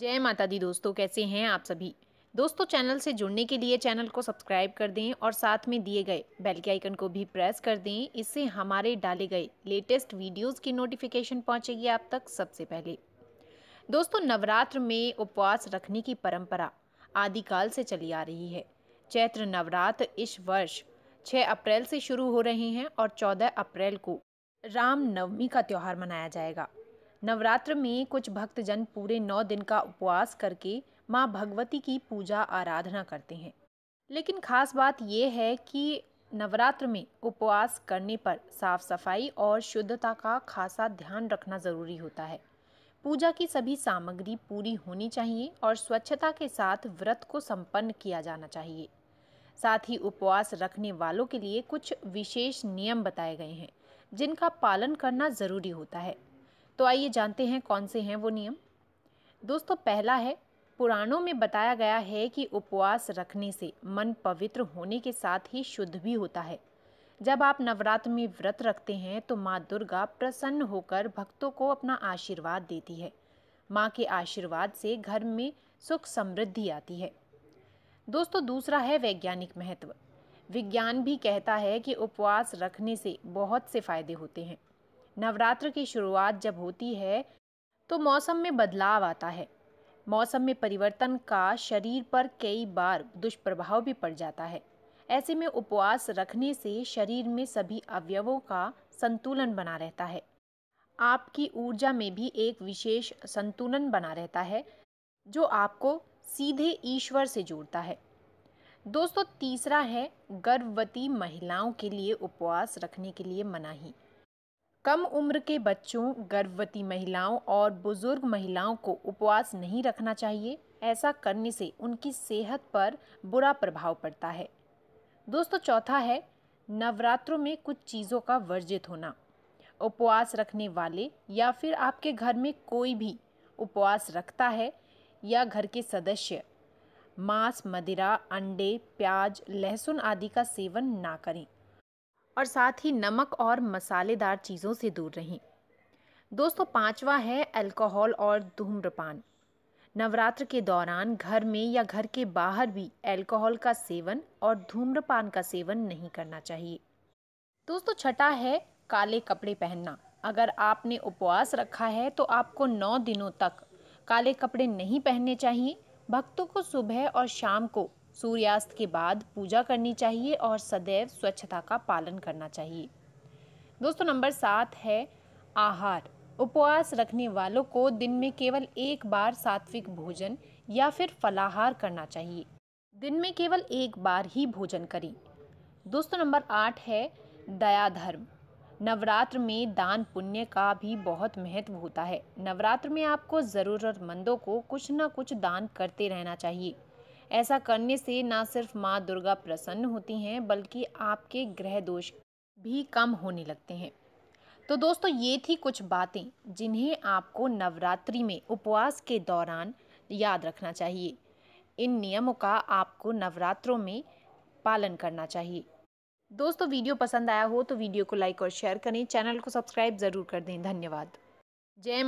जय माता दी दोस्तों कैसे हैं आप सभी दोस्तों चैनल से जुड़ने के लिए चैनल को सब्सक्राइब कर दें और साथ में दिए गए बेल के आइकन को भी प्रेस कर दें इससे हमारे डाले गए लेटेस्ट वीडियोस की नोटिफिकेशन पहुंचेगी आप तक सबसे पहले दोस्तों नवरात्र में उपवास रखने की परंपरा आदिकाल से चली आ रही है चैत्र नवरात्र इस वर्ष छः अप्रैल से शुरू हो रहे हैं और चौदह अप्रैल को रामनवमी का त्यौहार मनाया जाएगा नवरात्र में कुछ भक्तजन पूरे नौ दिन का उपवास करके माँ भगवती की पूजा आराधना करते हैं लेकिन खास बात यह है कि नवरात्र में उपवास करने पर साफ सफाई और शुद्धता का खासा ध्यान रखना ज़रूरी होता है पूजा की सभी सामग्री पूरी होनी चाहिए और स्वच्छता के साथ व्रत को संपन्न किया जाना चाहिए साथ ही उपवास रखने वालों के लिए कुछ विशेष नियम बताए गए हैं जिनका पालन करना ज़रूरी होता है तो आइए जानते हैं कौन से हैं वो नियम दोस्तों पहला है पुराणों में बताया गया है कि उपवास रखने से मन पवित्र होने के साथ ही शुद्ध भी होता है जब आप नवरात्र में व्रत रखते हैं तो माँ दुर्गा प्रसन्न होकर भक्तों को अपना आशीर्वाद देती है माँ के आशीर्वाद से घर में सुख समृद्धि आती है दोस्तों दूसरा है वैज्ञानिक महत्व विज्ञान भी कहता है कि उपवास रखने से बहुत से फायदे होते हैं नवरात्र की शुरुआत जब होती है तो मौसम में बदलाव आता है मौसम में परिवर्तन का शरीर पर कई बार दुष्प्रभाव भी पड़ जाता है ऐसे में उपवास रखने से शरीर में सभी अवयवों का संतुलन बना रहता है आपकी ऊर्जा में भी एक विशेष संतुलन बना रहता है जो आपको सीधे ईश्वर से जोड़ता है दोस्तों तीसरा है गर्भवती महिलाओं के लिए उपवास रखने के लिए मनाही कम उम्र के बच्चों गर्भवती महिलाओं और बुज़ुर्ग महिलाओं को उपवास नहीं रखना चाहिए ऐसा करने से उनकी सेहत पर बुरा प्रभाव पड़ता है दोस्तों चौथा है नवरात्रों में कुछ चीज़ों का वर्जित होना उपवास रखने वाले या फिर आपके घर में कोई भी उपवास रखता है या घर के सदस्य मांस मदिरा अंडे प्याज लहसुन आदि का सेवन ना करें और साथ ही नमक और मसालेदार चीज़ों से दूर रहें दोस्तों पांचवा है अल्कोहल और धूम्रपान नवरात्र के दौरान घर में या घर के बाहर भी अल्कोहल का सेवन और धूम्रपान का सेवन नहीं करना चाहिए दोस्तों छठा है काले कपड़े पहनना अगर आपने उपवास रखा है तो आपको नौ दिनों तक काले कपड़े नहीं पहनने चाहिए भक्तों को सुबह और शाम को सूर्यास्त के बाद पूजा करनी चाहिए और सदैव स्वच्छता का पालन करना चाहिए दोस्तों नंबर सात है आहार उपवास रखने वालों को दिन में केवल एक बार सात्विक भोजन या फिर फलाहार करना चाहिए दिन में केवल एक बार ही भोजन करें दोस्तों नंबर आठ है दया धर्म नवरात्र में दान पुण्य का भी बहुत महत्व होता है नवरात्र में आपको ज़रूरतमंदों को कुछ ना कुछ दान करते रहना चाहिए ऐसा करने से ना सिर्फ माँ दुर्गा प्रसन्न होती हैं बल्कि आपके ग्रह दोष भी कम होने लगते हैं तो दोस्तों ये थी कुछ बातें जिन्हें आपको नवरात्रि में उपवास के दौरान याद रखना चाहिए इन नियमों का आपको नवरात्रों में पालन करना चाहिए दोस्तों वीडियो पसंद आया हो तो वीडियो को लाइक और शेयर करें चैनल को सब्सक्राइब ज़रूर कर दें धन्यवाद जय